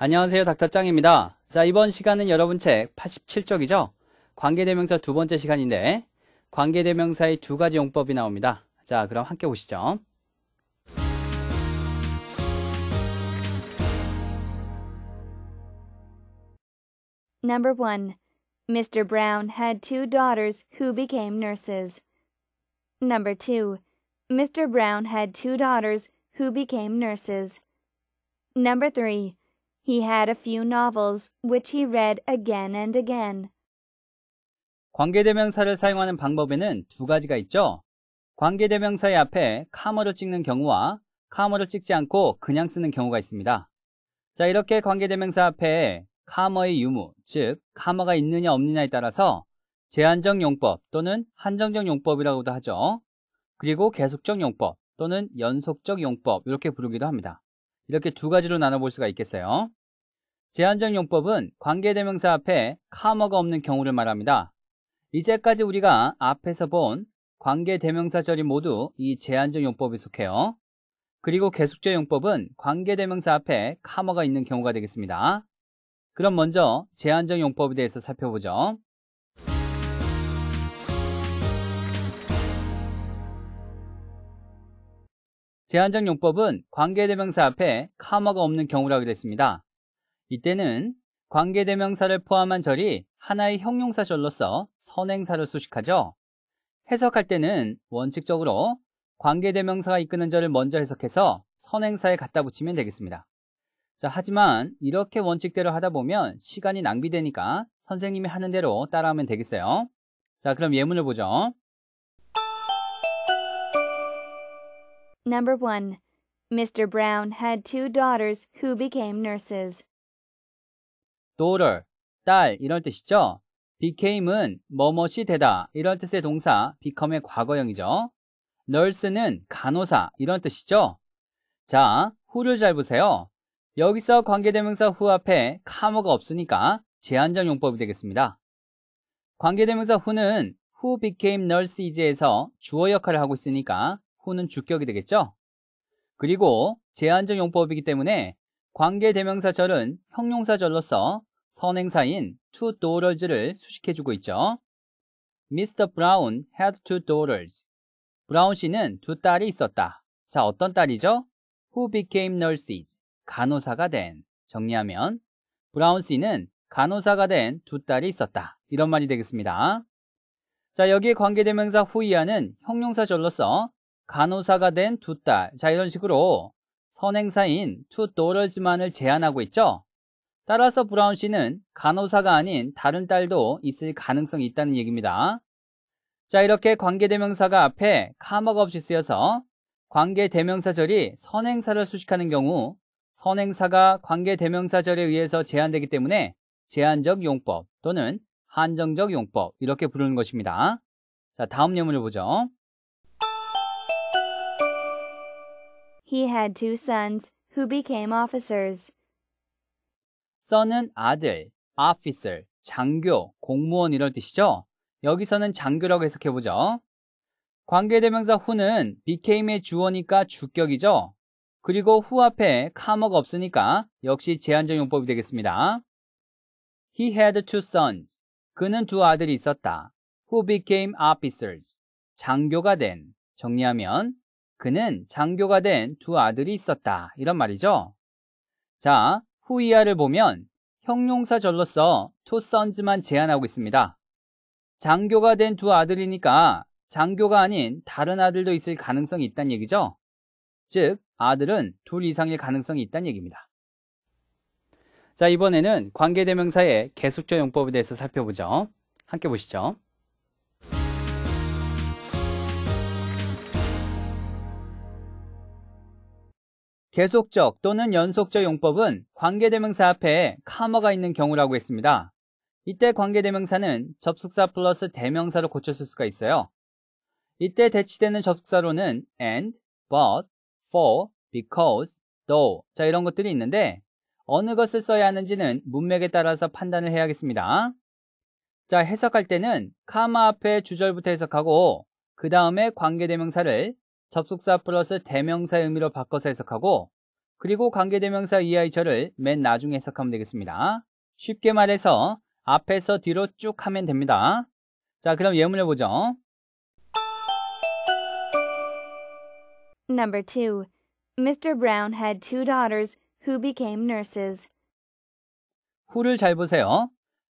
안녕하세요. 닥터짱입니다. 자, 이번 시간은 여러분 책 87쪽이죠. 관계대명사 두 번째 시간인데 관계대명사의 두 가지 용법이 나옵니다. 자, 그럼 함께 보시죠. Number 1. Mr. Brown had two daughters who became nurses. Number 2. Mr. Brown had two daughters who became nurses. Number 3. He had a few novels, which he read again and again. 관계대명사를 사용하는 방법에는 두 가지가 있죠. 관계대명사의 앞에 카머를 찍는 경우와 카머를 찍지 않고 그냥 쓰는 경우가 있습니다. 자, 이렇게 관계대명사 앞에 카머의 유무, 즉 카머가 있느냐 없느냐에 따라서 제한적 용법 또는 한정적 용법이라고도 하죠. 그리고 계속적 용법 또는 연속적 용법 이렇게 부르기도 합니다. 이렇게 두 가지로 나눠볼 수가 있겠어요. 제한적 용법은 관계대명사 앞에 카머가 없는 경우를 말합니다. 이제까지 우리가 앞에서 본 관계대명사절이 모두 이 제한적 용법에 속해요. 그리고 계속적 용법은 관계대명사 앞에 카머가 있는 경우가 되겠습니다. 그럼 먼저 제한적 용법에 대해서 살펴보죠. 제한적 용법은 관계대명사 앞에 카머가 없는 경우라고 했습니다. 이때는 관계대명사를 포함한 절이 하나의 형용사절로서 선행사를 수식하죠. 해석할 때는 원칙적으로 관계대명사가 이끄는 절을 먼저 해석해서 선행사에 갖다 붙이면 되겠습니다. 자, 하지만 이렇게 원칙대로 하다 보면 시간이 낭비되니까 선생님이 하는 대로 따라하면 되겠어요. 자, 그럼 예문을 보죠. Number 1. Mr. Brown had two daughters who became nurses. daughter, 딸이런 뜻이죠. became은 뭐뭐시 되다 이런 뜻의 동사 become의 과거형이죠. nurse는 간호사 이런 뜻이죠. 자, who를 잘 보세요. 여기서 관계대명사 who 앞에 카모가 없으니까 제한적 용법이 되겠습니다. 관계대명사 who는 who became nurse is에서 주어 역할을 하고 있으니까 who는 주격이 되겠죠. 그리고 제한적 용법이기 때문에 관계대명사절은 형용사절로서 선행사인 two daughters를 수식해주고 있죠. Mr. Brown had two daughters. 브라운 씨는 두 딸이 있었다. 자, 어떤 딸이죠? Who became nurses. 간호사가 된. 정리하면 브라운 씨는 간호사가 된 두 딸이 있었다. 이런 말이 되겠습니다. 자, 여기에 관계대명사 후이하는 형용사절로서 간호사가 된 두 딸. 자, 이런 식으로 선행사인 two daughters만을 제안하고 있죠. 따라서 브라운 씨는 간호사가 아닌 다른 딸도 있을 가능성이 있다는 얘기입니다. 자, 이렇게 관계대명사가 앞에 카마가 없이 쓰여서 관계대명사절이 선행사를 수식하는 경우 선행사가 관계대명사절에 의해서 제한되기 때문에 제한적 용법 또는 한정적 용법 이렇게 부르는 것입니다. 자, 다음 예문을 보죠. He had two sons who became officers. 써는 아들, officer, 장교, 공무원 이럴 뜻이죠. 여기서는 장교라고 해석해보죠. 관계대명사 후는 became의 주어니까 주격이죠. 그리고 후 앞에 카머가 없으니까 역시 제한적 용법이 되겠습니다. He had two sons. 그는 두 아들이 있었다. Who became officers. 장교가 된. 정리하면 그는 장교가 된 두 아들이 있었다. 이런 말이죠. 자, 후이하를 보면 형용사절로서 투선즈만 제한하고 있습니다. 장교가 된 두 아들이니까 장교가 아닌 다른 아들도 있을 가능성이 있다는 얘기죠. 즉, 아들은 둘 이상일 가능성이 있다는 얘기입니다. 자, 이번에는 관계대명사의 계속적 용법에 대해서 살펴보죠. 함께 보시죠. 계속적 또는 연속적 용법은 관계대명사 앞에 카머가 있는 경우라고 했습니다. 이때 관계대명사는 접속사 플러스 대명사로 고쳤을 수가 있어요. 이때 대치되는 접속사로는 and, but, for, because, though 자 이런 것들이 있는데 어느 것을 써야 하는지는 문맥에 따라서 판단을 해야겠습니다. 자 해석할 때는 카마 앞에 주절부터 해석하고 그 다음에 관계대명사를 접속사 플러스 대명사의 의미로 바꿔서 해석하고 그리고 관계대명사 이하의 절을 맨 나중에 해석하면 되겠습니다. 쉽게 말해서 앞에서 뒤로 쭉 하면 됩니다. 자, 그럼 예문을 보죠. Number 2. Mr. Brown had two daughters who became nurses. who를 잘 보세요.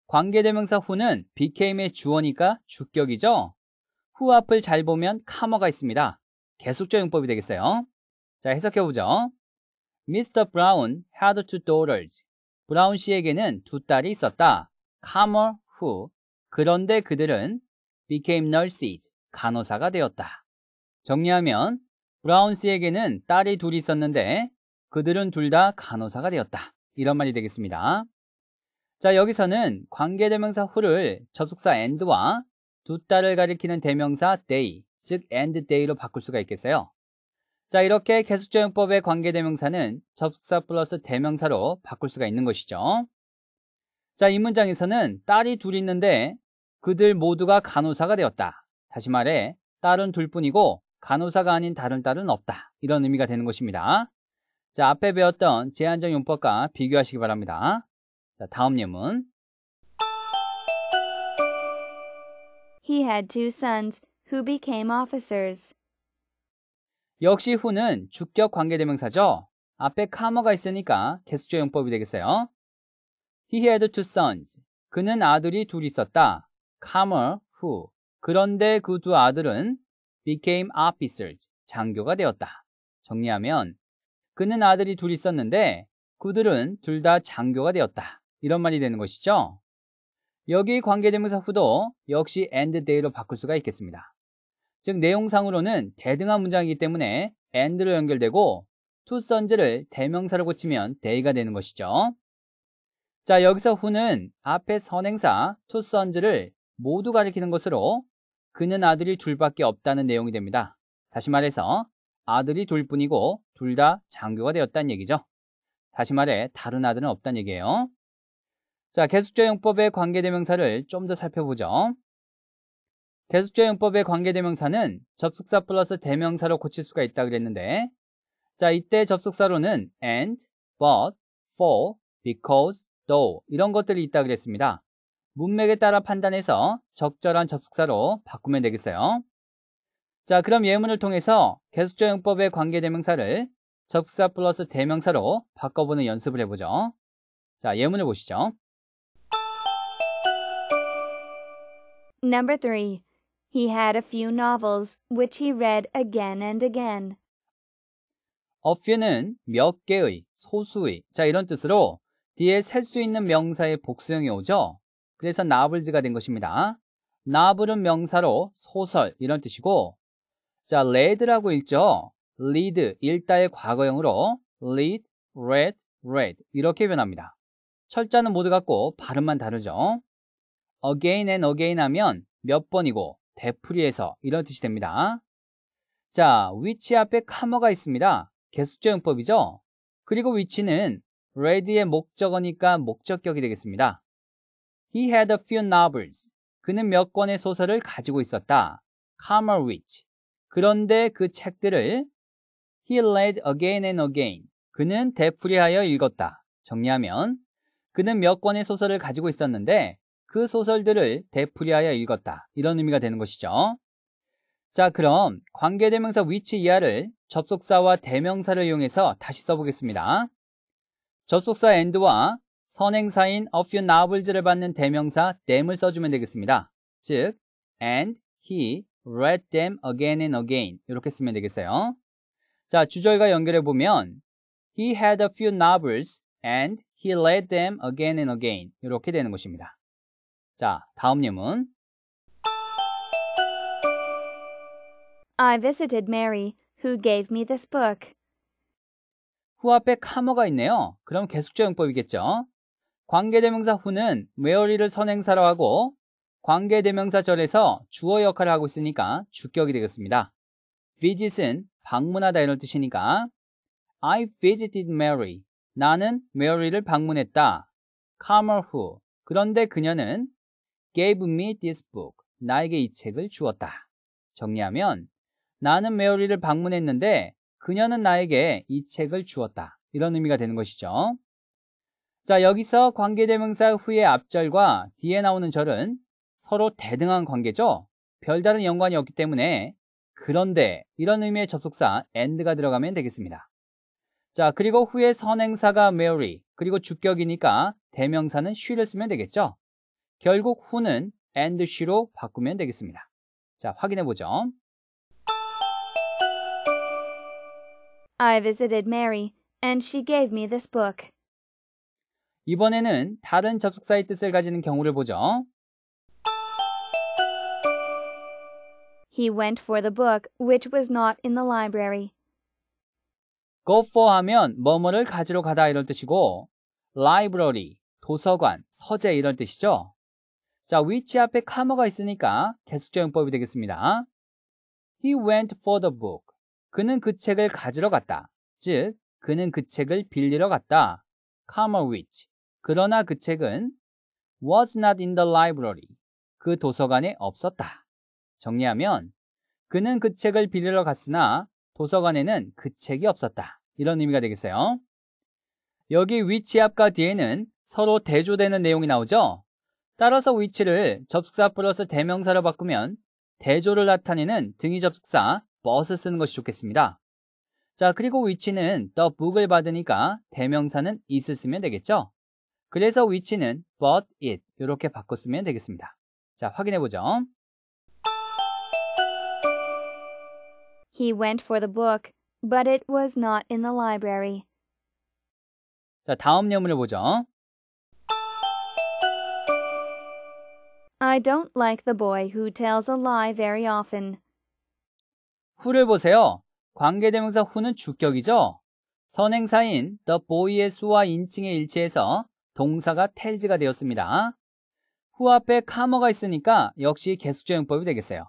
관계대명사 who는 became의 주어니까 주격이죠. who 앞을 잘 보면 카머가 있습니다. 계속적 용법이 되겠어요. 자, 해석해보죠. Mr. Brown had two daughters. 브라운 씨에게는 두 딸이 있었다. Comer o who. 그런데 그들은 became nurses. 간호사가 되었다. 정리하면 브라운 씨에게는 딸이 둘 있었는데 그들은 둘 다 간호사가 되었다. 이런 말이 되겠습니다. 자, 여기서는 관계대명사 who를 접속사 and와 두 딸을 가리키는 대명사 they, 즉 end day로 바꿀 수가 있겠어요. 자, 이렇게 계속적용법의 관계 대명사는 접속사 플러스 대명사로 바꿀 수가 있는 것이죠. 자, 이 문장에서는 딸이 둘 있는데 그들 모두가 간호사가 되었다. 다시 말해, 딸은 둘뿐이고 간호사가 아닌 다른 딸은 없다. 이런 의미가 되는 것입니다. 자, 앞에 배웠던 제한적 용법과 비교하시기 바랍니다. 자, 다음 예문. He had two sons who became officers. 역시 who는 주격 관계대명사죠. 앞에 카머가 있으니까 개수조 용법이 되겠어요. He had two sons. 그는 아들이 둘이 있었다. Comer, who. 그런데 그 두 아들은 became officers, 장교가 되었다. 정리하면 그는 아들이 둘 있었는데 그들은 둘 다 장교가 되었다. 이런 말이 되는 것이죠. 여기 관계대명사 후도 역시 and day로 바꿀 수가 있겠습니다. 즉 내용상으로는 대등한 문장이기 때문에 and로 연결되고 to sons를 대명사로 고치면 day가 되는 것이죠. 자 여기서 who는 앞에 선행사 to sons를 모두 가리키는 것으로 그는 아들이 둘밖에 없다는 내용이 됩니다. 다시 말해서 아들이 둘 뿐이고 둘 다 장교가 되었다는 얘기죠. 다시 말해 다른 아들은 없다는 얘기예요. 자, 계속적 용법의 관계대명사를 좀 더 살펴보죠. 계속조회 용법의 관계 대명사는 접속사 플러스 대명사로 고칠 수가 있다 그랬는데 자 이때 접속사로는 and, but, for, because, though 이런 것들이 있다 그랬습니다. 문맥에 따라 판단해서 적절한 접속사로 바꾸면 되겠어요. 자 그럼 예문을 통해서 계속조회 용법의 관계 대명사를 접속사 플러스 대명사로 바꿔보는 연습을 해보죠. 자 예문을 보시죠. Number 3. He had a few novels, which he read again and again. A few는 몇 개의, 소수의. 자, 이런 뜻으로 뒤에 셀 수 있는 명사의 복수형이 오죠. 그래서 나블즈가 된 것입니다. 나블은 명사로 소설 이런 뜻이고 자, read라고 읽죠. read, 읽다의 과거형으로 read, read, read 이렇게 변합니다. 철자는 모두 같고 발음만 다르죠. again and again 하면 몇 번이고 되풀이해서 이런 뜻이 됩니다. 자, 위치 앞에 카머가 있습니다. 개수조형법이죠? 그리고 위치는 레 e 의 목적어니까 목적격이 되겠습니다. He had a few novels. 그는 몇 권의 소설을 가지고 있었다. Comma which. 그런데 그 책들을 he read again and again. 그는 되풀이하여 읽었다. 정리하면 그는 몇 권의 소설을 가지고 있었는데 그 소설들을 되풀이하여 읽었다. 이런 의미가 되는 것이죠. 자, 그럼 관계대명사 위치 이하를 접속사와 대명사를 이용해서 다시 써보겠습니다. 접속사 and와 선행사인 a few n o v e l s 를 받는 대명사 them을 써주면 되겠습니다. 즉, and he read them again and again 이렇게 쓰면 되겠어요. 자, 주절과 연결해 보면 he had a few novels and he read them again and again 이렇게 되는 것입니다. 자, 다음 예문. I visited Mary, who gave me this book. 후 앞에 카머가 있네요. 그럼 계속적 용법이겠죠. 관계대명사 후는 메어리를 선행사로 하고 관계대명사절에서 주어 역할을 하고 있으니까 주격이 되겠습니다. visit은 방문하다 이런 뜻이니까 I visited Mary. 나는 메리를 어 방문했다. 카머 후. 그런데 그녀는 gave me this book. 나에게 이 책을 주었다. 정리하면 나는 메어리를 방문했는데 그녀는 나에게 이 책을 주었다. 이런 의미가 되는 것이죠. 자, 여기서 관계대명사 후의 앞절과 뒤에 나오는 절은 서로 대등한 관계죠. 별다른 연관이 없기 때문에 그런데 이런 의미의 접속사 and가 들어가면 되겠습니다. 자, 그리고 후에 선행사가 메어리, 그리고 주격이니까 대명사는 she를 쓰면 되겠죠. 결국 who는 and she로 바꾸면 되겠습니다. 자, 확인해 보죠. I visited Mary and she gave me this book. 이번에는 다른 접속사의 뜻을 가지는 경우를 보죠. He went for the book which was not in the library. go for 하면 뭐뭐를 가지러 가다 이런 뜻이고 library 도서관, 서재 이런 뜻이죠. 자, w h 앞에 카머가 있으니까 계속적용법이 되겠습니다. He went for the book. 그는 그 책을 가지러 갔다. 즉, 그는 그 책을 빌리러 갔다. comma which. 그러나 그 책은 was not in the library. 그 도서관에 없었다. 정리하면 그는 그 책을 빌리러 갔으나 도서관에는 그 책이 없었다. 이런 의미가 되겠어요. 여기 위치 앞과 뒤에는 서로 대조되는 내용이 나오죠? 따라서 위치를 접속사 플러스 대명사로 바꾸면 대조를 나타내는 등위 접속사 버스 쓰는 것이 좋겠습니다. 자, 그리고 위치는 the book을 받으니까 대명사는 i 을 쓰면 되겠죠? 그래서 위치는 but it 이렇게 바꿨으면 되겠습니다. 자, 확인해 보죠. He went for the book, but it was not in the library. 자, 다음 예문을 보죠. I don't like the boy who tells a lie very often. 후를 보세요. 관계대명사 후는 주격이죠. 선행사인 the boy의 수와 인칭의 일치에서 동사가 tells가 되었습니다. 후 앞에 c o m 머가 있으니까 역시 계속적용법이 되겠어요.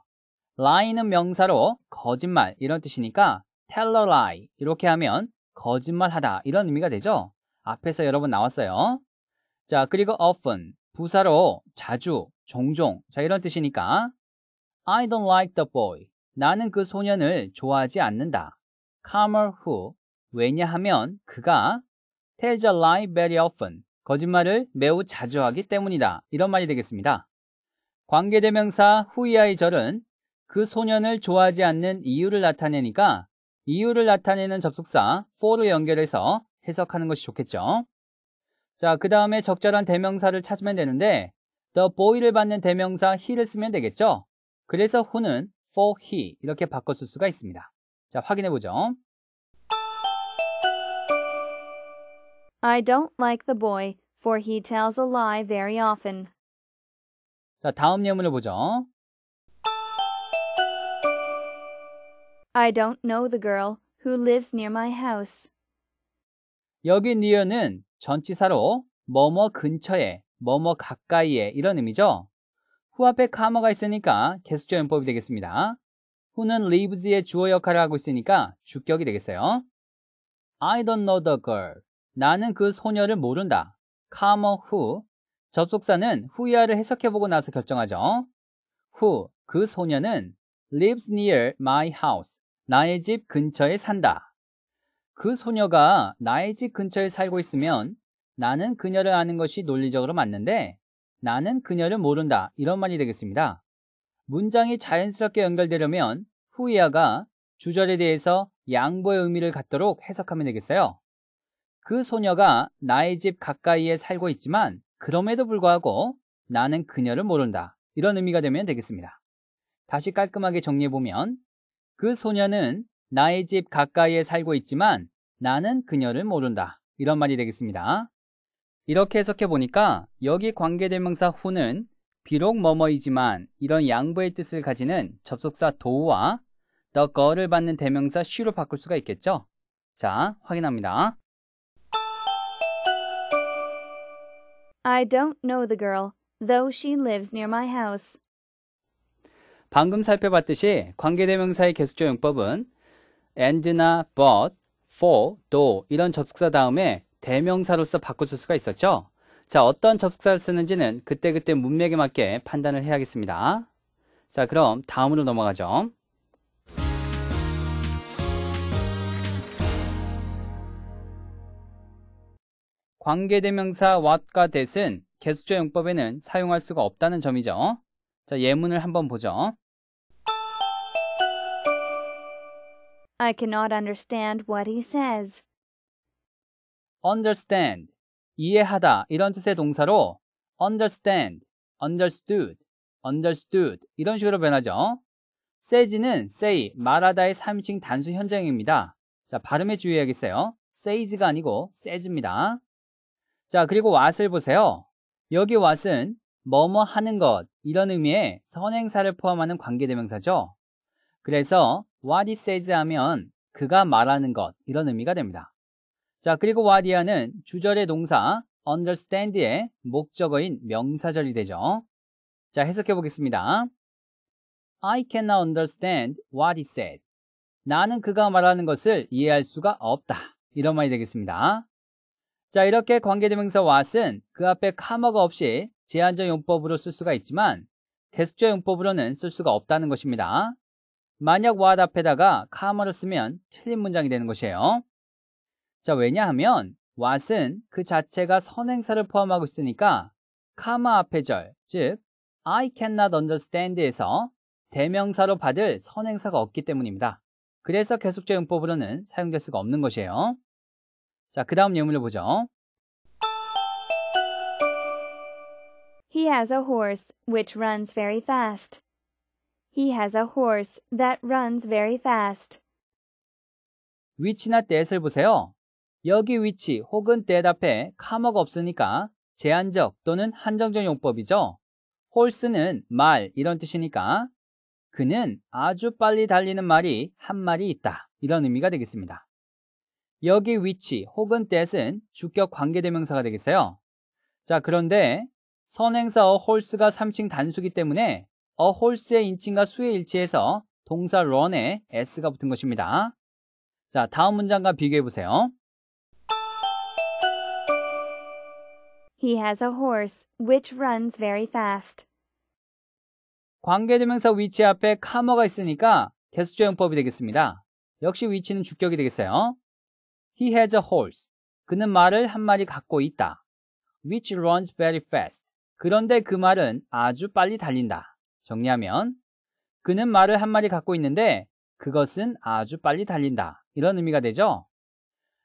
lie는 명사로 거짓말 이런 뜻이니까 tell a lie 이렇게 하면 거짓말하다 이런 의미가 되죠. 앞에서 여러 번 나왔어요. 자 그리고 often 부사로 자주 종종. 자, 이런 뜻이니까 I don't like the boy. 나는 그 소년을 좋아하지 않는다. Comer who. 왜냐하면 그가 tells a lie very often. 거짓말을 매우 자주 하기 때문이다. 이런 말이 되겠습니다. 관계대명사 후이아의 절은 그 소년을 좋아하지 않는 이유를 나타내니까 이유를 나타내는 접속사 for로 연결해서 해석하는 것이 좋겠죠. 자, 그 다음에 적절한 대명사를 찾으면 되는데 the boy를 받는 대명사 he를 쓰면 되겠죠? 그래서 who는 for he 이렇게 바꿔 쓸 수가 있습니다. 자, 확인해 보죠. I don't like the boy for he tells a lie very often. 자, 다음 예문을 보죠. I don't know the girl who lives near my house. 여기 near는 전치사로 뭐뭐 근처에 뭐뭐 가까이에 이런 의미죠. 후 앞에 coma가 있으니까 개수조 연법이 되겠습니다. who는 lives의 주어 역할을 하고 있으니까 주격이 되겠어요. I don't know the girl. 나는 그 소녀를 모른다. comma who. 접속사는 who야를 해석해보고 나서 결정하죠. who, 그 소녀는 lives near my house. 나의 집 근처에 산다. 그 소녀가 나의 집 근처에 살고 있으면 나는 그녀를 아는 것이 논리적으로 맞는데 나는 그녀를 모른다 이런 말이 되겠습니다. 문장이 자연스럽게 연결되려면 후이아가 주절에 대해서 양보의 의미를 갖도록 해석하면 되겠어요. 그 소녀가 나의 집 가까이에 살고 있지만 그럼에도 불구하고 나는 그녀를 모른다. 이런 의미가 되면 되겠습니다. 다시 깔끔하게 정리해보면 그 소녀는 나의 집 가까이에 살고 있지만 나는 그녀를 모른다. 이런 말이 되겠습니다. 이렇게 해석해 보니까 여기 관계대명사 후는 비록 뭐뭐이지만 이런 양보의 뜻을 가지는 접속사 도와 the 거를 받는 대명사 she로 바꿀 수가 있겠죠? 자, 확인합니다. I don't know the girl, though she lives near my house. 방금 살펴봤듯이 관계대명사의 계수조 용법은 and나 but, for, do 이런 접속사 다음에 대명사로서 바꿔줄 수가 있었죠. 자, 어떤 접속사를 쓰는지는 그때그때 문맥에 맞게 판단을 해야겠습니다. 자, 그럼 다음으로 넘어가죠. 관계대명사 what과 that은 개수조 용법에는 사용할 수가 없다는 점이죠. 자, 예문을 한번 보죠. I cannot understand what he says. understand, 이해하다 이런 뜻의 동사로 understand, understood, understood 이런 식으로 변하죠. say는 say, 말하다의 3인칭 단수 현장입니다. 자, 발음에 주의하겠어요. says가 아니고 says입니다. 자, 그리고 what을 보세요. 여기 what은 뭐뭐 하는 것 이런 의미의 선행사를 포함하는 관계대명사죠. 그래서 what he says 하면 그가 말하는 것 이런 의미가 됩니다. 자, 그리고 와디아는 주절의 동사 understand의 목적어인 명사절이 되죠. 자, 해석해 보겠습니다. I cannot understand what he says. 나는 그가 말하는 것을 이해할 수가 없다. 이런 말이 되겠습니다. 자, 이렇게 관계대명사 what은 그 앞에 카머가 없이 제한적 용법으로 쓸 수가 있지만 계속적 용법으로는 쓸 수가 없다는 것입니다. 만약 what 앞에다가 카머를 쓰면 틀린 문장이 되는 것이에요. 자, 왜냐하면 what은 그 자체가 선행사를 포함하고 있으니까 카마 앞의 절, 즉 I cannot understand에서 대명사로 받을 선행사가 없기 때문입니다. 그래서 계속제 용법으로는 사용될 수가 없는 것이에요. 자, 그 다음 예문을 보죠. He has a horse which runs very fast. He has a horse that runs very fast. which나 that을 보세요. 여기 위치 혹은 대답에 카목 없으니까 제한적 또는 한정적 용법이죠. 홀스는 말 이런 뜻이니까 그는 아주 빨리 달리는 말이 한 말이 있다 이런 의미가 되겠습니다. 여기 위치 혹은 t h a 은 주격 관계대명사가 되겠어요. 자 그런데 선행사 어 홀스가 3층 단수기 때문에 어 홀스의 인칭과 수의 일치해서 동사 run에 s가 붙은 것입니다. 자 다음 문장과 비교해 보세요. He has a horse which runs very fast. 관계대명사 위치 앞에 come가 있으니까 개수조형법이 되겠습니다. 역시 위치는 주격이 되겠어요. He has a horse. 그는 말을 한 마리 갖고 있다. Which runs very fast. 그런데 그 말은 아주 빨리 달린다. 정리하면 그는 말을 한 마리 갖고 있는데 그것은 아주 빨리 달린다. 이런 의미가 되죠.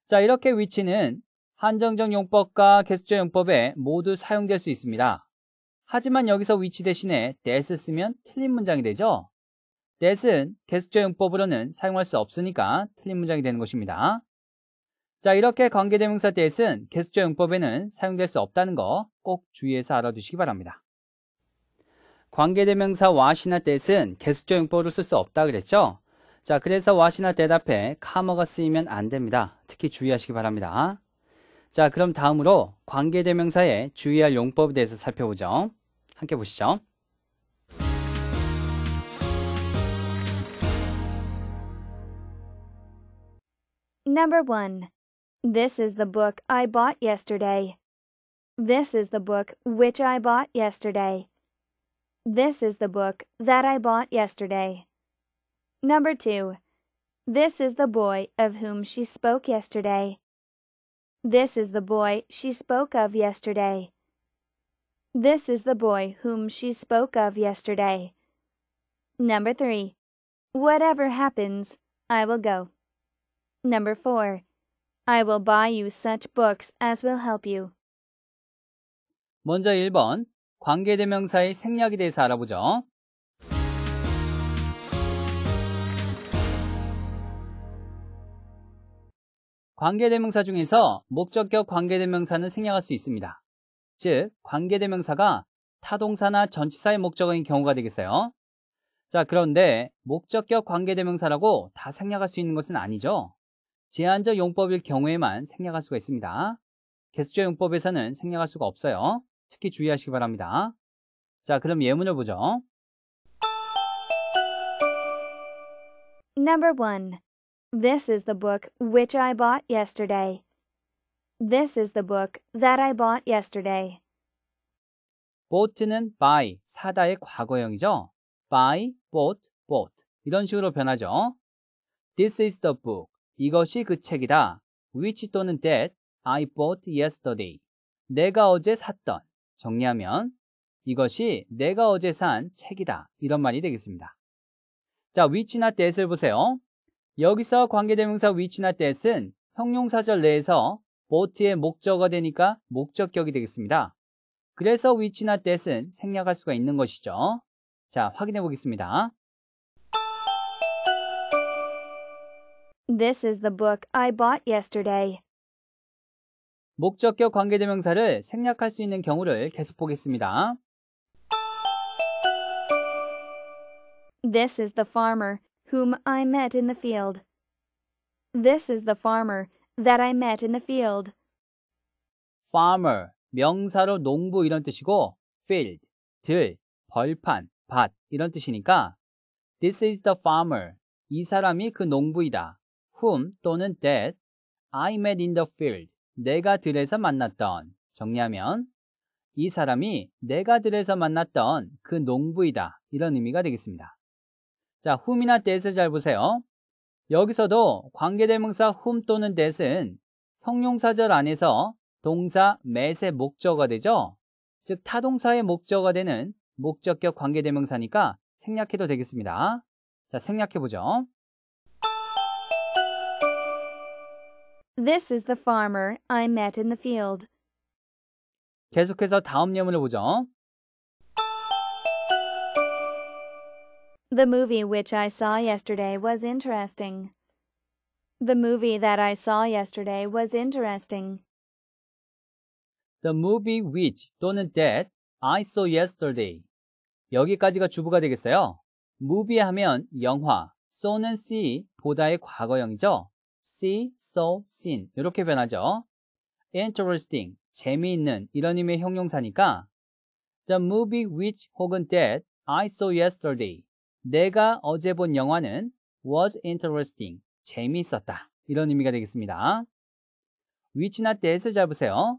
자, 이렇게 위치는 한정적 용법과 개수조 용법에 모두 사용될 수 있습니다. 하지만 여기서 위치 대신에 that을 쓰면 틀린 문장이 되죠. that은 개수조 용법으로는 사용할 수 없으니까 틀린 문장이 되는 것입니다. 자 이렇게 관계대명사 that은 개수조 용법에는 사용될 수 없다는 거 꼭 주의해서 알아두시기 바랍니다. 관계대명사 what이나 that은 개수조 용법으로 쓸 수 없다 그랬죠? 자 그래서 what이나 that 앞에 come가 쓰이면 안 됩니다. 특히 주의하시기 바랍니다. 자, 그럼 다음으로 관계대명사에 주의할 용법에 대해서 살펴보죠. 함께 보시죠. Number 1. This is the book I bought yesterday. This is the book which I bought yesterday. This is the book that I bought yesterday. Number 2. This is the boy of whom she spoke yesterday. This is the boy she spoke of yesterday. This is the boy whom she spoke of yesterday. Number three, whatever happens, I will go. Number four, I will buy you such books as will help you. 먼저 1번, 관계대명사의 생략에 대해서 알아보죠. 관계대명사 중에서 목적격 관계대명사는 생략할 수 있습니다. 즉, 관계대명사가 타동사나 전치사의 목적어인 경우가 되겠어요. 자, 그런데 목적격 관계대명사라고 다 생략할 수 있는 것은 아니죠. 제한적 용법일 경우에만 생략할 수가 있습니다. 개수적 용법에서는 생략할 수가 없어요. 특히 주의하시기 바랍니다. 자, 그럼 예문을 보죠. Number 1. This is the book which I bought yesterday. This is the book that I bought yesterday. bought는 buy, 사다의 과거형이죠. buy, bought, bought. 이런 식으로 변하죠. This is the book. 이것이 그 책이다. which 또는 that I bought yesterday. 내가 어제 샀던. 정리하면 이것이 내가 어제 산 책이다. 이런 말이 되겠습니다. 자, which나 that을 보세요. 여기서 관계대명사 위치나 때는 형용사절 내에서 보트의 목적어 되니까 목적격이 되겠습니다. 그래서 위치나 때는 생략할 수가 있는 것이죠. 자, 확인해 보겠습니다. This is the book I bought yesterday. 목적격 관계대명사를 생략할 수 있는 경우를 계속 보겠습니다. This is the farmer. whom I met in the field. This is the farmer that I met in the field. farmer 명사로 농부 이런 뜻이고 field 들 벌판 밭 이런 뜻이니까 this is the farmer 이 사람이 그 농부이다. whom 또는 that I met in the field 내가 들에서 만났던 정리하면 이 사람이 내가 들에서 만났던 그 농부이다 이런 의미가 되겠습니다. 자, whom이나 that을 잘 보세요. 여기서도 관계대명사 whom 또는 that은 형용사절 안에서 동사 mat의 목적어가 되죠. 즉 타동사의 목적어가 되는 목적격 관계대명사니까 생략해도 되겠습니다. 자, 생략해보죠. This is the farmer I met in the field. 계속해서 다음 예문을 보죠. The movie which I saw yesterday was interesting. The movie that I saw yesterday was interesting. The movie which 또는 that I saw yesterday. 여기까지가 주부가 되겠어요. movie 하면 영화, saw는 see, 보다의 과거형이죠. see, saw, seen 이렇게 변하죠. interesting, 재미있는 이런 의미의 형용사니까 the movie which 혹은 that I saw yesterday 내가 어제 본 영화는 was interesting, 재미있었다. 이런 의미가 되겠습니다. 위치나 that을 잡으세요.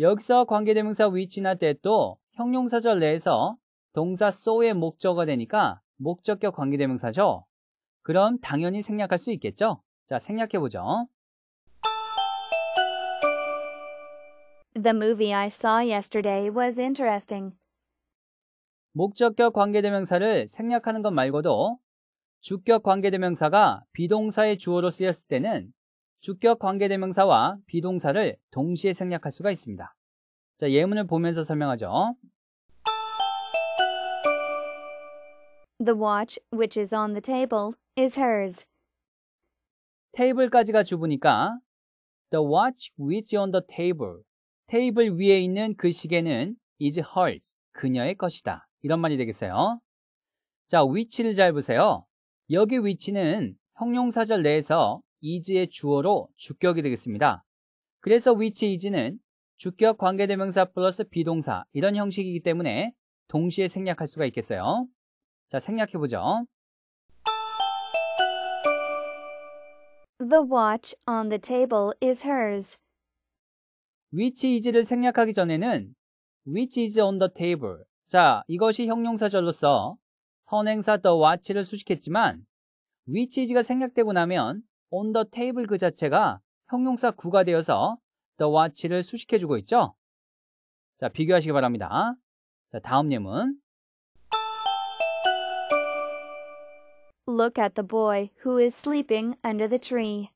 여기서 관계대명사 위치나 that도 형용사절 내에서 동사 so의 목적어 되니까 목적격 관계대명사죠. 그럼 당연히 생략할 수 있겠죠? 자, 생략해보죠. The movie I saw yesterday was interesting. 목적격 관계대명사를 생략하는 것 말고도 주격 관계대명사가 비동사의 주어로 쓰였을 때는 주격 관계대명사와 비동사를 동시에 생략할 수가 있습니다. 자, 예문을 보면서 설명하죠. The watch which is on the table is hers. 테이블까지가 주부니까 The watch which is on the table. 테이블 위에 있는 그 시계는 is hers. 그녀의 것이다. 이런 말이 되겠어요. 자, 위치를 잘 보세요. 여기 위치는 형용사절 내에서 이지의 주어로 주격이 되겠습니다. 그래서 위치 이지는 주격 관계대명사 플러스 비동사 이런 형식이기 때문에 동시에 생략할 수가 있겠어요. 자, 생략해 보죠. The watch on the table is hers. which is를 생략하기 전에는 which is on the table 자, 이것이 형용사절로서 선행사 the what를 수식했지만 which is가 생략되고 나면 on the table 그 자체가 형용사 구가 되어서 the what를 수식해주고 있죠. 자, 비교하시기 바랍니다. 자, 다음 예문. Look at the boy who is sleeping under the tree.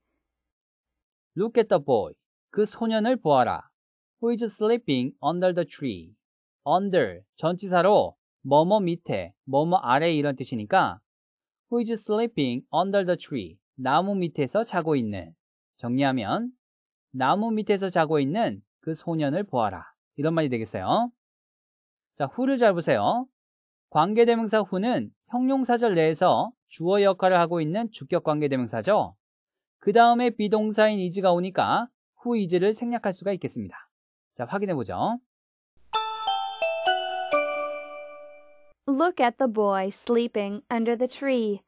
Look at the boy. 그 소년을 보아라. Who is sleeping under the tree. under 전치사로 뭐뭐 밑에, 뭐뭐 아래 이런 뜻이니까 who is sleeping under the tree 나무 밑에서 자고 있는 정리하면 나무 밑에서 자고 있는 그 소년을 보아라 이런 말이 되겠어요. 자, who를 잘 보세요. 관계대명사 who는 형용사절 내에서 주어 역할을 하고 있는 주격 관계대명사죠. 그 다음에 비동사인 is가 오니까 who is를 생략할 수가 있겠습니다. 자, 확인해 보죠. Look at the boy sleeping under the tree.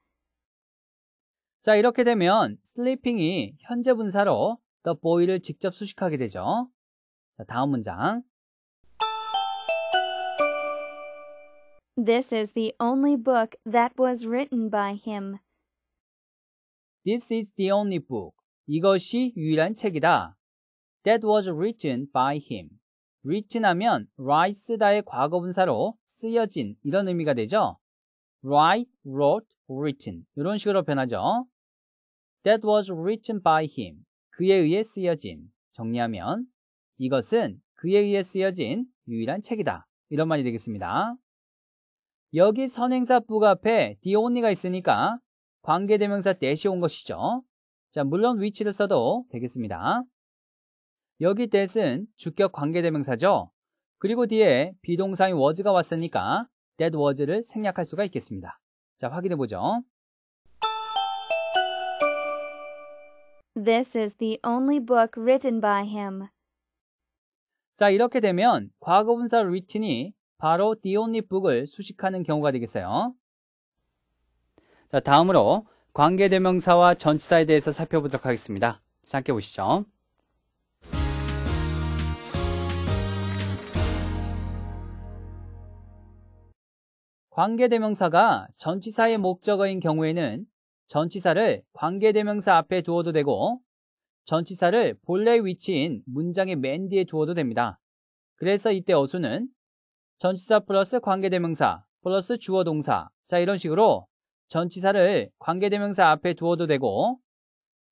자, 이렇게 되면 sleeping이 현재 분사로 the boy를 직접 수식하게 되죠. 자, 다음 문장. This is the only book that was written by him. This is the only book. 이것이 유일한 책이다. That was written by him. written하면 write 쓰다의 과거분사로 쓰여진 이런 의미가 되죠. write, wrote, written 이런 식으로 변하죠. That was written by him. 그에 의해 쓰여진. 정리하면 이것은 그에 의해 쓰여진 유일한 책이다. 이런 말이 되겠습니다. 여기 선행사 북 앞에 the only가 있으니까 관계대명사 대시 온 것이죠. 자, 물론 위치를 써도 되겠습니다. 여기 that은 주격 관계대명사죠. 그리고 뒤에 비동사인 was가 왔으니까 that was를 생략할 수가 있겠습니다. 자, 확인해 보죠. This is the only book written by him. 자, 이렇게 되면 과거분사 written이 바로 the only book을 수식하는 경우가 되겠어요. 자, 다음으로 관계대명사와 전치사에 대해서 살펴보도록 하겠습니다. 짧게 보시죠. 관계대명사가 전치사의 목적어인 경우에는 전치사를 관계대명사 앞에 두어도 되고 전치사를 본래 의 위치인 문장의 맨 뒤에 두어도 됩니다. 그래서 이때 어수는 전치사 플러스 관계대명사 플러스 주어동사 자 이런 식으로 전치사를 관계대명사 앞에 두어도 되고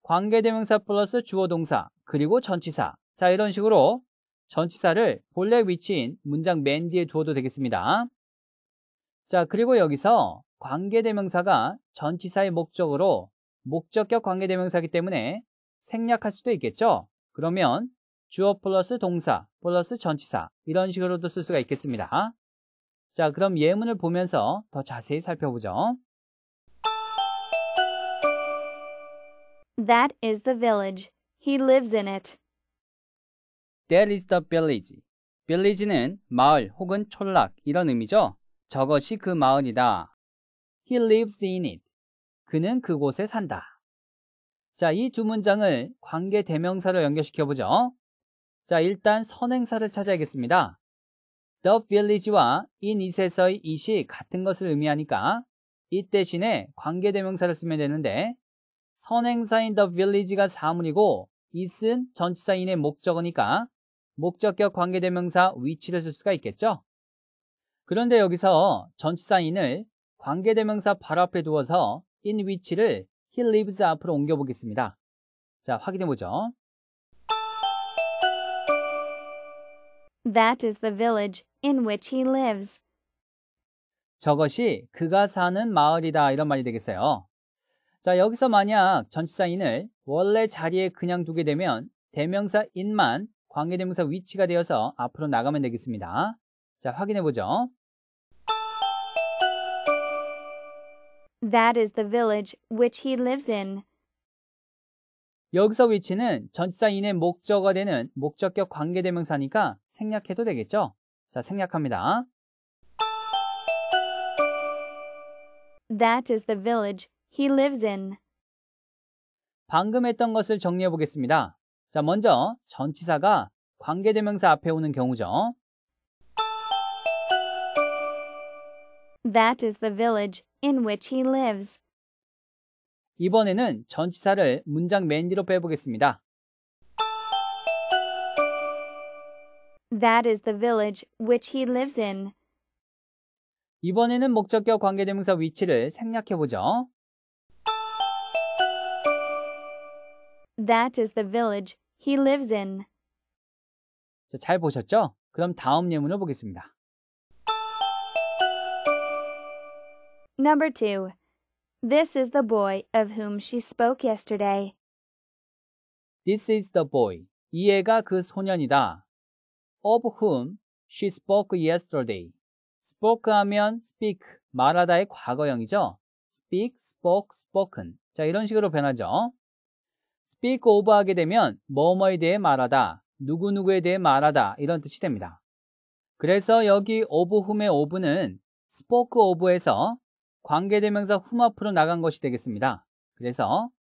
관계대명사 플러스 주어동사 그리고 전치사 자 이런 식으로 전치사를 본래 위치인 문장 맨 뒤에 두어도 되겠습니다. 자, 그리고 여기서 관계대명사가 전치사의 목적으로 목적격 관계대명사이기 때문에 생략할 수도 있겠죠? 그러면 주어 플러스 동사 플러스 전치사 이런 식으로도 쓸 수가 있겠습니다. 자, 그럼 예문을 보면서 더 자세히 살펴보죠. That is the village. He lives in it. That is the village. village는 마을 혹은 촌락 이런 의미죠. 저것이 그 마을이다. He lives in it. 그는 그곳에 산다. 자, 이 두 문장을 관계 대명사로 연결시켜 보죠. 자, 일단 선행사를 찾아야겠습니다. The village와 in it에서의 it이 같은 것을 의미하니까 이 대신에 관계 대명사를 쓰면 되는데 선행사인 the village가 사물이고 it은 전치사 인의 목적어니까 목적격 관계 대명사 위치를 쓸 수가 있겠죠. 그런데 여기서 전치사인을 관계대명사 바로 앞에 두어서 in 위치를 he lives 앞으로 옮겨 보겠습니다. 자, 확인해 보죠. That is the village in which he lives. 저것이 그가 사는 마을이다 이런 말이 되겠어요. 자, 여기서 만약 전치사인을 원래 자리에 그냥 두게 되면 대명사 in만 관계대명사 위치가 되어서 앞으로 나가면 되겠습니다. 자, 확인해 보죠. That is the village which he lives in. 여기서 위치는 전치사인의 목적어 되는 목적격 관계대명사니까 생략해도 되겠죠? 자, 생략합니다. That is the village he lives in. 방금 했던 것을 정리해 보겠습니다. 자, 먼저 전치사가 관계대명사 앞에 오는 경우죠. That is the village in which he lives. 이번에는 전치사를 문장 맨 뒤로 빼보겠습니다. That is the village which he lives in. 이번에는 목적격 관계대명사 위치를 생략해 보죠. That is the village he lives in. 자, 잘 보셨죠? 그럼 다음 예문을 보겠습니다. Number two. This is the boy of whom she spoke yesterday. This is the boy. 이 애가 그 소년이다. Of whom she spoke yesterday. spoke 하면 speak, 말하다의 과거형이죠. speak, spoke, spoken. 자, 이런 식으로 변하죠. speak of 하게 되면 뭐뭐에 대해 말하다, 누구누구에 대해 말하다 이런 뜻이 됩니다. 그래서 여기 of whom의 of는 spoke of에서 관계대명사 whom 앞으로 나간 것이 되겠습니다. 그래서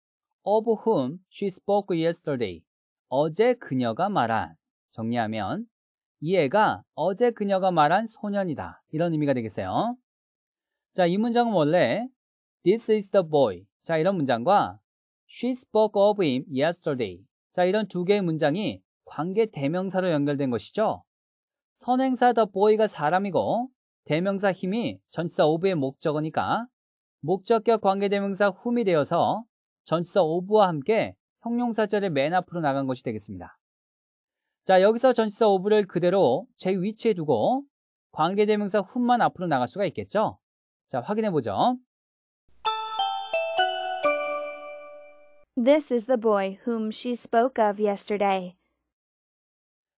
of whom she spoke yesterday. 어제 그녀가 말한 정리하면 이 애가 어제 그녀가 말한 소년이다. 이런 의미가 되겠어요. 자, 이 문장은 원래 This is the boy. 자, 이런 문장과 She spoke of him yesterday. 자, 이런 두 개의 문장이 관계 대명사로 연결된 것이죠. 선행사 the boy가 사람이고 대명사 힘이 전치사 오브의 목적어니까 목적격 관계대명사 hum이 되어서 전치사 오브와 함께 형용사절의 맨 앞으로 나간 것이 되겠습니다. 자 여기서 전치사 오브를 그대로 제 위치에 두고 관계대명사 hum만 앞으로 나갈 수가 있겠죠. 자 확인해보죠. This is the boy whom she spoke of yesterday.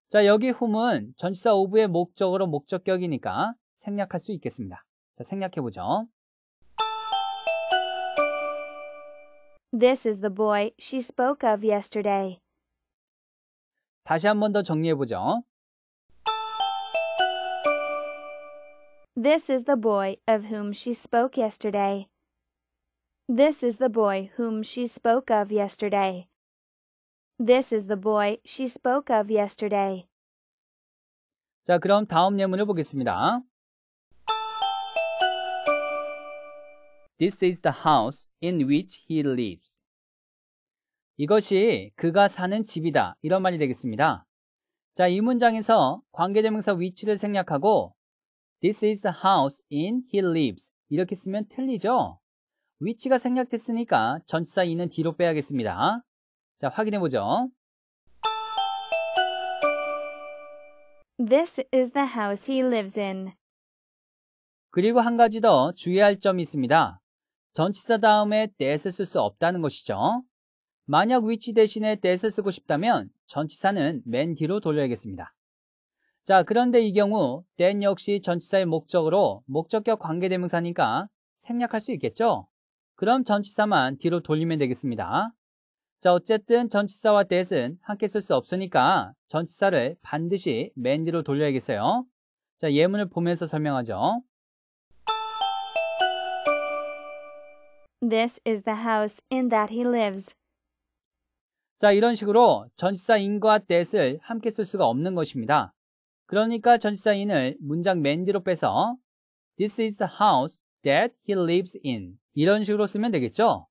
자, 여기 whom은 전치사 오브의 목적으로 목적격이니까 생략할 수 있겠습니다. 자, 생략해 보죠. This is the boy she spoke of yesterday. 다시 한 번 더 정리해 보죠. This is the boy of whom she spoke yesterday. This is the boy whom she spoke of yesterday. This is the boy she spoke of yesterday. 자, 그럼 다음 예문을 보겠습니다. This is the house in which he lives. 이것이 그가 사는 집이다. 이런 말이 되겠습니다. 자, 이 문장에서 관계대명사 위치를 생략하고 This is the house in he lives. 이렇게 쓰면 틀리죠? 위치가 생략됐으니까 전치사 이는 뒤로 빼야겠습니다. 자, 확인해 보죠. This is the house he lives in. 그리고 한 가지 더 주의할 점이 있습니다. 전치사 다음에 that을 쓸 수 없다는 것이죠. 만약 which 대신에 that을 쓰고 싶다면 전치사는 맨 뒤로 돌려야겠습니다. 자, 그런데 이 경우 that 역시 전치사의 목적으로 목적격 관계대명사니까 생략할 수 있겠죠? 그럼 전치사만 뒤로 돌리면 되겠습니다. 자, 어쨌든 전치사와 that은 함께 쓸 수 없으니까 전치사를 반드시 맨 뒤로 돌려야겠어요. 자, 예문을 보면서 설명하죠. This is the house in that he lives. 자, 이런 식으로 전치사인과 that을 함께 쓸 수가 없는 것입니다. 그러니까 전치사인을 문장 맨 뒤로 빼서 This is the house that he lives in. 이런 식으로 쓰면 되겠죠?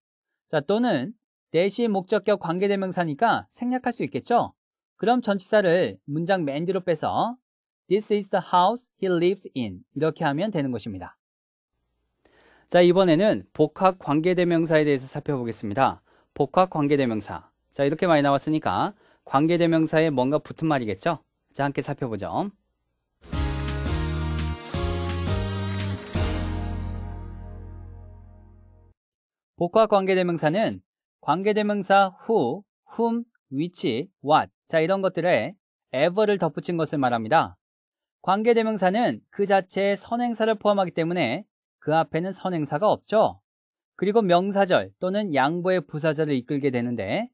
자, 또는 that이 목적격 관계대명사니까 생략할 수 있겠죠? 그럼 전치사를 문장 맨 뒤로 빼서 This is the house he lives in. 이렇게 하면 되는 것입니다. 자, 이번에는 복합 관계대명사에 대해서 살펴보겠습니다. 복합 관계대명사. 자, 이렇게 많이 나왔으니까 관계대명사에 뭔가 붙은 말이겠죠? 자, 함께 살펴보죠. 복합 관계대명사는 관계대명사 who, whom, which, what 자 이런 것들에 ever를 덧붙인 것을 말합니다. 관계대명사는 그 자체에 선행사를 포함하기 때문에 그 앞에는 선행사가 없죠. 그리고 명사절 또는 양보의 부사절을 이끌게 되는데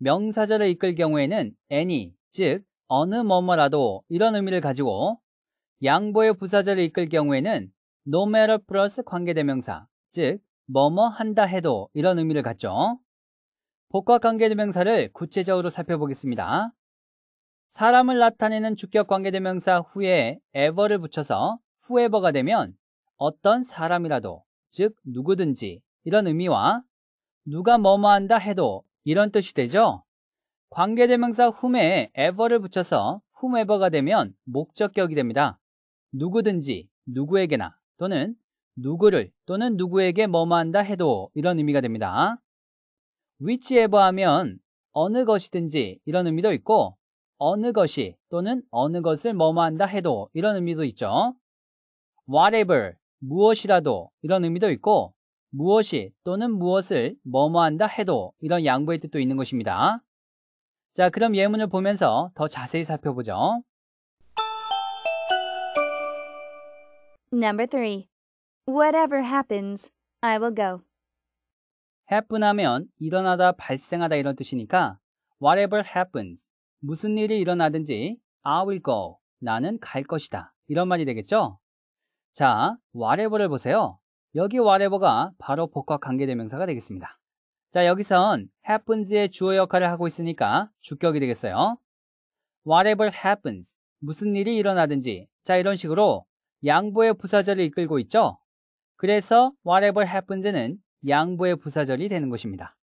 명사절을 이끌 경우에는 any, 즉 어느 뭐뭐라도 이런 의미를 가지고 양보의 부사절을 이끌 경우에는 no matter plus 관계대명사, 즉 뭐뭐 한다 해도 이런 의미를 갖죠. 복과 관계대명사를 구체적으로 살펴보겠습니다. 사람을 나타내는 주격 관계대명사 후에 ever를 붙여서 후 h o e v e r 가 되면 어떤 사람이라도, 즉 누구든지 이런 의미와 누가 뭐뭐 한다 해도 이런 뜻이 되죠. 관계대명사 whom에 ever를 붙여서 whomever가 되면 목적격이 됩니다. 누구든지, 누구에게나 또는 누구를 또는 누구에게 뭐뭐 한다 해도 이런 의미가 됩니다. whichever 하면 어느 것이든지 이런 의미도 있고 어느 것이 또는 어느 것을 뭐뭐 한다 해도 이런 의미도 있죠. whatever 무엇이라도 이런 의미도 있고 무엇이 또는 무엇을 뭐뭐한다 해도 이런 양보의 뜻도 있는 것입니다. 자, 그럼 예문을 보면서 더 자세히 살펴보죠. Number 3. Whatever happens, I will go. happen 하면 일어나다, 발생하다 이런 뜻이니까 whatever happens, 무슨 일이 일어나든지 I will go, 나는 갈 것이다 이런 말이 되겠죠? 자, 와레버를 보세요. 여기 와레버가 바로 복합 관계대명사가 되겠습니다. 자, 여기선 happens의 주어 역할을 하고 있으니까 주격이 되겠어요. whatever happens, 무슨 일이 일어나든지 자, 이런 식으로 양보의 부사절을 이끌고 있죠. 그래서 whatever happens는 양보의 부사절이 되는 것입니다.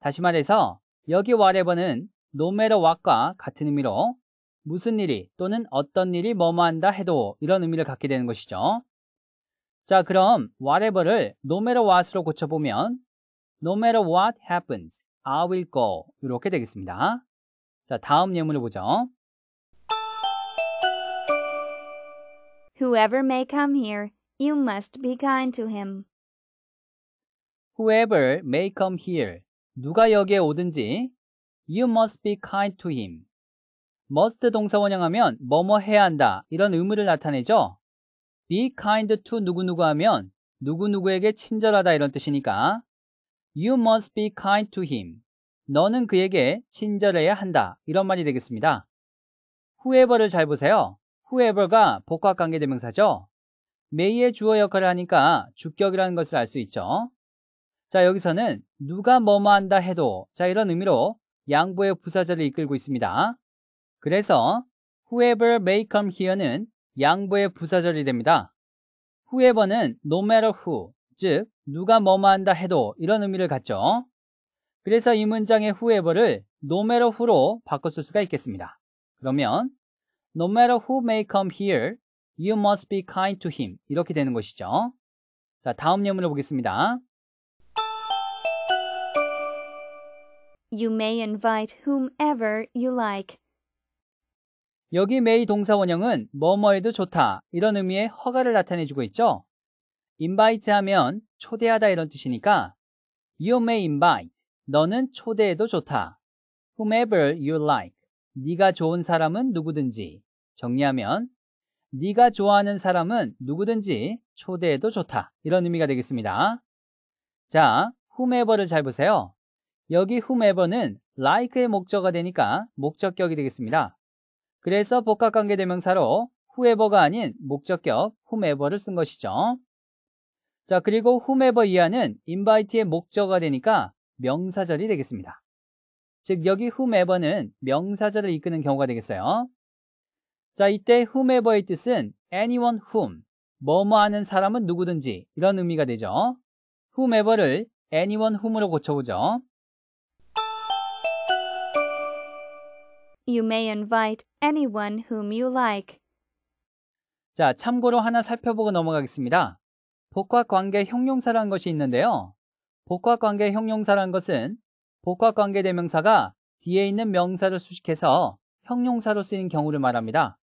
다시 말해서 여기 whatever는 no matter what과 같은 의미로 무슨 일이 또는 어떤 일이 뭐뭐한다 해도 이런 의미를 갖게 되는 것이죠. 자, 그럼 whatever를 no matter what으로 고쳐보면 no matter what happens, I will go 이렇게 되겠습니다. 자, 다음 예문을 보죠. Whoever may come here, you must be kind to him. Whoever may come here, 누가 여기에 오든지, you must be kind to him. must 동사 원형하면 뭐뭐 해야 한다 이런 의무를 나타내죠. be kind to 누구누구 하면 누구누구에게 친절하다 이런 뜻이니까 you must be kind to him. 너는 그에게 친절해야 한다 이런 말이 되겠습니다. whoever를 잘 보세요. whoever가 복합 관계 대명사죠. may의 주어 역할을 하니까 주격이라는 것을 알 수 있죠. 자, 여기서는 누가 뭐뭐 한다 해도 자, 이런 의미로 양보의 부사자를 이끌고 있습니다. 그래서 whoever may come here는 양보의 부사절이 됩니다. whoever는 no matter who, 즉 누가 뭐뭐 한다 해도 이런 의미를 갖죠. 그래서 이 문장의 whoever를 no matter who로 바꿔 쓸 수가 있겠습니다. 그러면 no matter who may come here, you must be kind to him 이렇게 되는 것이죠. 자, 다음 예문을 보겠습니다. You may invite whomever you like, 여기 may 동사 원형은 뭐뭐에도 좋다 이런 의미의 허가를 나타내주고 있죠. invite 하면 초대하다 이런 뜻이니까 you may invite 너는 초대해도 좋다. whomever you like 네가 좋은 사람은 누구든지 정리하면 네가 좋아하는 사람은 누구든지 초대해도 좋다 이런 의미가 되겠습니다. 자, whomever를 잘 보세요. 여기 whomever는 like의 목적어가 되니까 목적격이 되겠습니다. 그래서 복합관계대명사로 whoever가 아닌 목적격 whomever를 쓴 것이죠. 자, 그리고 whomever 이하는 invite의 목적어가 되니까 명사절이 되겠습니다. 즉 여기 whomever는 명사절을 이끄는 경우가 되겠어요. 자, 이때 whomever의 뜻은 anyone whom, 뭐뭐 하는 사람은 누구든지 이런 의미가 되죠. whomever를 anyone whom으로 고쳐보죠. You may invite anyone whom you like. 자, 참고로 하나 살펴보고 넘어가겠습니다. 복합관계 형용사라는 것이 있는데요. 복합관계 형용사라는 것은 복합관계 대명사가 뒤에 있는 명사를 수식해서 형용사로 쓰이는 경우를 말합니다.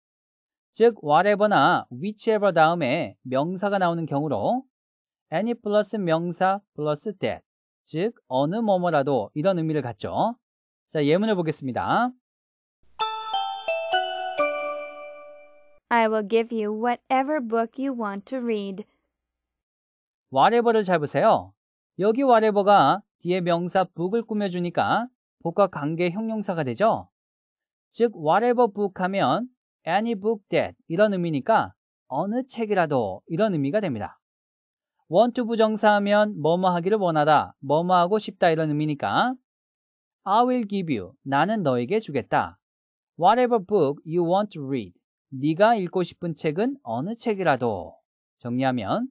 즉, whatever나 whichever 다음에 명사가 나오는 경우로 any 플러스 명사 플러스 that, 즉 어느 뭐뭐라도 이런 의미를 갖죠. 자, 예문을 보겠습니다. I will give you whatever book you want to read. whatever를 잡으세요. 여기 whatever가 뒤에 명사 book을 꾸며주니까 book과 관계 형용사가 되죠. 즉 whatever book 하면 any book that 이런 의미니까 어느 책이라도 이런 의미가 됩니다. want to 부정사하면 뭐뭐 하기를 원하다, 뭐뭐 하고 싶다 이런 의미니까 I will give you 나는 너에게 주겠다. Whatever book you want to read 네가 읽고 싶은 책은 어느 책이라도 정리하면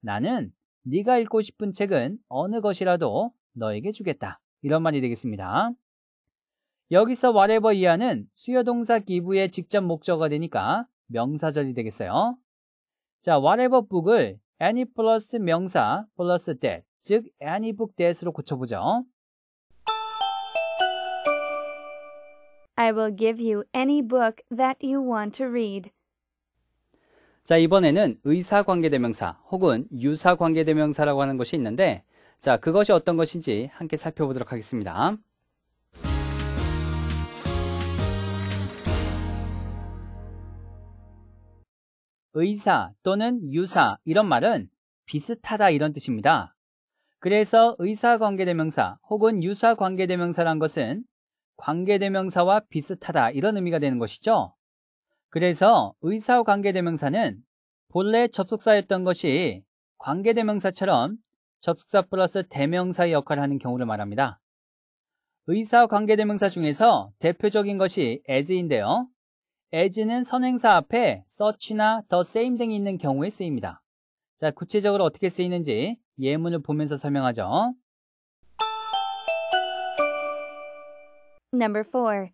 나는 네가 읽고 싶은 책은 어느 것이라도 너에게 주겠다. 이런 말이 되겠습니다. 여기서 whatever 이하는 수요동사 기부의 직접 목적어가 되니까 명사절이 되겠어요. 자, whatever book을 any 플러스 명사 플러스 that, 즉 any book that으로 고쳐보죠. I will give you any book that you want to read. 자, 이번에는 의사 관계대명사 혹은 유사 관계대명사라고 하는 것이 있는데, 자, 그것이 어떤 것인지 함께 살펴보도록 하겠습니다. 의사 또는 유사 이런 말은 비슷하다 이런 뜻입니다. 그래서 의사 관계대명사 혹은 유사 관계대명사란 것은 관계대명사와 비슷하다 이런 의미가 되는 것이죠. 그래서 의사 관계대명사는 본래 접속사였던 것이 관계대명사처럼 접속사 플러스 대명사의 역할을 하는 경우를 말합니다. 의사 관계대명사 중에서 대표적인 것이 as인데요. as는 선행사 앞에 such나 the same 등이 있는 경우에 쓰입니다. 자, 구체적으로 어떻게 쓰이는지 예문을 보면서 설명하죠. Number 4.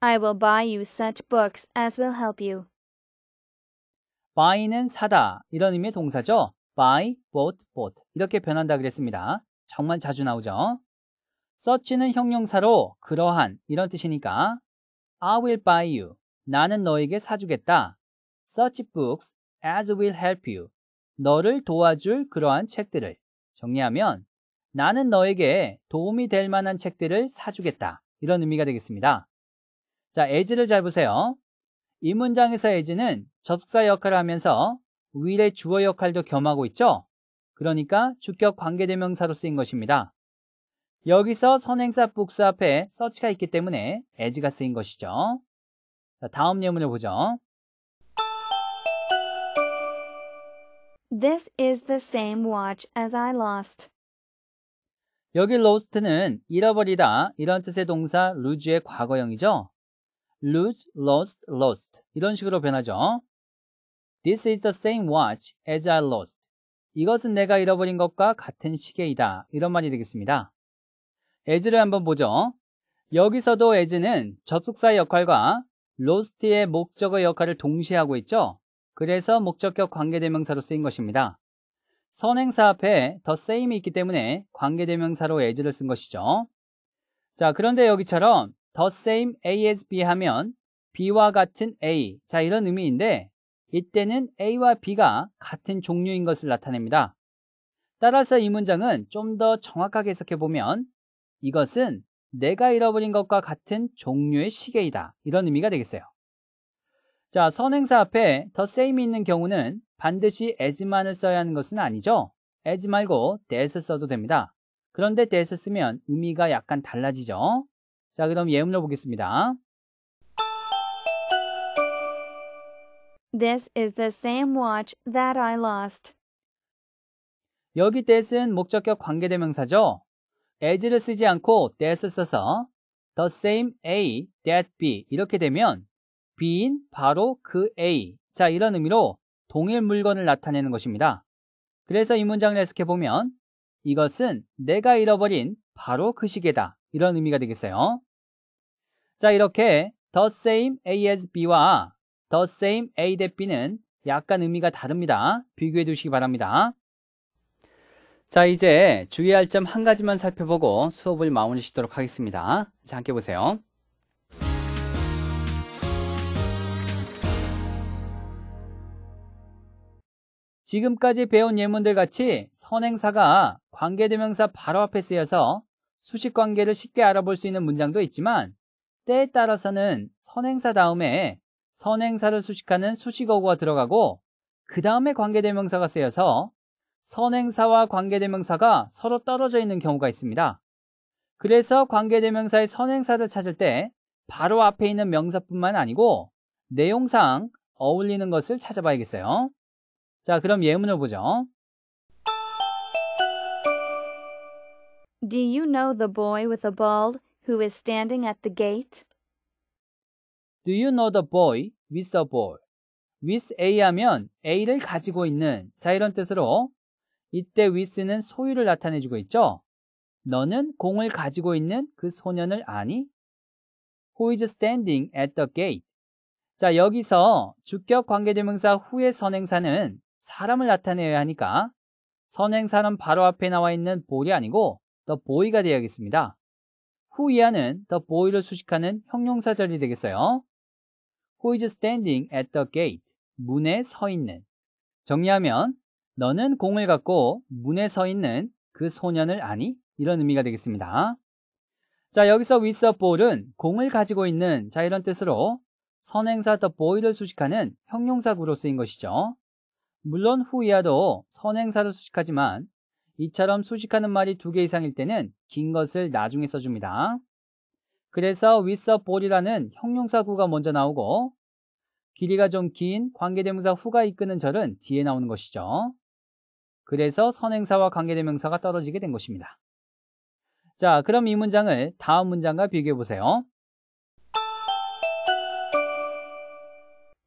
I will buy you such books as will help you. buy는 사다 이런 의미의 동사죠. buy, bought, bought 이렇게 변한다 그랬습니다. 정말 자주 나오죠. such는 형용사로 그러한 이런 뜻이니까 I will buy you 나는 너에게 사주겠다. such books as will help you 너를 도와줄 그러한 책들을 정리하면 나는 너에게 도움이 될 만한 책들을 사주겠다. 이런 의미가 되겠습니다. 자, 에 s 를잘 보세요. 이 문장에서 에 s 는 접속사 역할을 하면서 will의 주어 역할도 겸하고 있죠? 그러니까 주격 관계대명사로 쓰인 것입니다. 여기서 선행사 복수 앞에 서치가 있기 때문에 as가 쓰인 것이죠. 자, 다음 예문을 보죠. This is the same watch as I lost. 여기 lost는 잃어버리다 이런 뜻의 동사 lose의 과거형이죠. lose, lost, lost 이런 식으로 변하죠. This is the same watch as I lost. 이것은 내가 잃어버린 것과 같은 시계이다. 이런 말이 되겠습니다. as를 한번 보죠. 여기서도 as는 접속사의 역할과 lost의 목적의 역할을 동시에 하고 있죠. 그래서 목적격 관계대명사로 쓰인 것입니다. 선행사 앞에 the same이 있기 때문에 관계대명사로 as를 쓴 것이죠. 자, 그런데 여기처럼 the same a as b 하면 b와 같은 a. 자, 이런 의미인데 이때는 a와 b가 같은 종류인 것을 나타냅니다. 따라서 이 문장은 좀 더 정확하게 해석해 보면 이것은 내가 잃어버린 것과 같은 종류의 시계이다. 이런 의미가 되겠어요. 자, 선행사 앞에 the same이 있는 경우는 반드시 as만을 써야 하는 것은 아니죠. as 말고 that을 써도 됩니다. 그런데 t h a t 쓰면 의미가 약간 달라지죠. 자, 그럼 예문을 보겠습니다. This is the same watch that I lost. 여기 that은 목적격 관계대명사죠. as를 쓰지 않고 that을 써서 the same a, that b 이렇게 되면 b인 바로 그 a 자 이런 의미로 동일 물건을 나타내는 것입니다. 그래서 이 문장을 해석해 보면 이것은 내가 잃어버린 바로 그 시계다. 이런 의미가 되겠어요. 자, 이렇게 the same A as B와 the same A t B는 약간 의미가 다릅니다. 비교해 두시기 바랍니다. 자, 이제 주의할 점 한 가지만 살펴보고 수업을 마무리 시도록 하겠습니다. 자, 함께 보세요. 지금까지 배운 예문들 같이 선행사가 관계대명사 바로 앞에 쓰여서 수식 관계를 쉽게 알아볼 수 있는 문장도 있지만 때에 따라서는 선행사 다음에 선행사를 수식하는 수식어구가 들어가고 그 다음에 관계대명사가 쓰여서 선행사와 관계대명사가 서로 떨어져 있는 경우가 있습니다. 그래서 관계대명사의 선행사를 찾을 때 바로 앞에 있는 명사뿐만 아니고 내용상 어울리는 것을 찾아봐야겠어요. 자, 그럼 예문을 보죠. Do you know the boy with a ball who is standing at the gate? Do you know the boy with a ball? with a 하면 a를 가지고 있는 자 이런 뜻으로 이때 with는 소유를 나타내주고 있죠. 너는 공을 가지고 있는 그 소년을 아니? Who is standing at the gate? 자 여기서 주격 관계대명사 후의 선행사는 사람을 나타내야 하니까 선행사는 바로 앞에 나와 있는 볼이 아니고 the boy가 되어야겠습니다. 후 이하는 the boy를 수식하는 형용사절이 되겠어요. who is standing at the gate, 문에 서 있는. 정리하면 너는 공을 갖고 문에 서 있는 그 소년을 아니? 이런 의미가 되겠습니다. 자, 여기서 with the ball은 공을 가지고 있는 자 이런 뜻으로 선행사 the boy를 수식하는 형용사구로 쓰인 것이죠. 물론 후이야도 선행사를 수식하지만 이처럼 수식하는 말이 두 개 이상일 때는 긴 것을 나중에 써줍니다. 그래서 with a l l 이라는 형용사구가 먼저 나오고 길이가 좀 긴 관계대명사 후가 이끄는 절은 뒤에 나오는 것이죠. 그래서 선행사와 관계대명사가 떨어지게 된 것입니다. 자, 그럼 이 문장을 다음 문장과 비교해 보세요.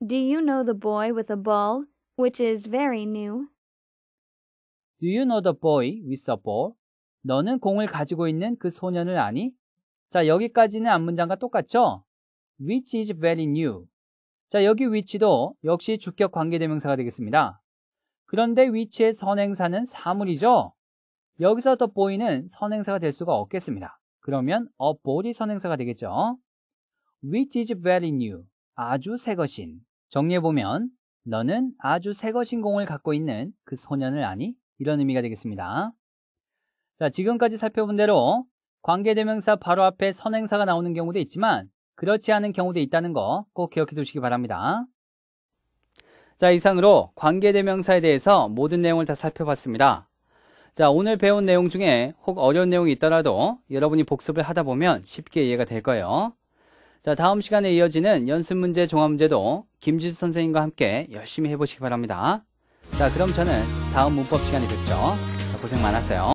Do you know the boy with a ball? which is very new. Do you know the boy with the ball? 너는 공을 가지고 있는 그 소년을 아니? 자, 여기까지는 앞문장과 똑같죠? which is very new. 자, 여기 which도 역시 주격 관계대명사가 되겠습니다. 그런데 which의 선행사는 사물이죠? 여기서 the boy는 선행사가 될 수가 없겠습니다. 그러면 a b o y 선행사가 되겠죠? which is very new. 아주 새 것인. 정리해보면 너는 아주 새거 신공을 갖고 있는 그 소년을 아니? 이런 의미가 되겠습니다. 자, 지금까지 살펴본 대로 관계대명사 바로 앞에 선행사가 나오는 경우도 있지만 그렇지 않은 경우도 있다는 거 꼭 기억해 두시기 바랍니다. 자, 이상으로 관계대명사에 대해서 모든 내용을 다 살펴봤습니다. 자, 오늘 배운 내용 중에 혹 어려운 내용이 있더라도 여러분이 복습을 하다 보면 쉽게 이해가 될 거예요. 자, 다음 시간에 이어지는 연습 문제 종합 문제도 김지수 선생님과 함께 열심히 해보시기 바랍니다. 자, 그럼 저는 다음 문법 시간에 뵙죠. 자, 고생 많았어요.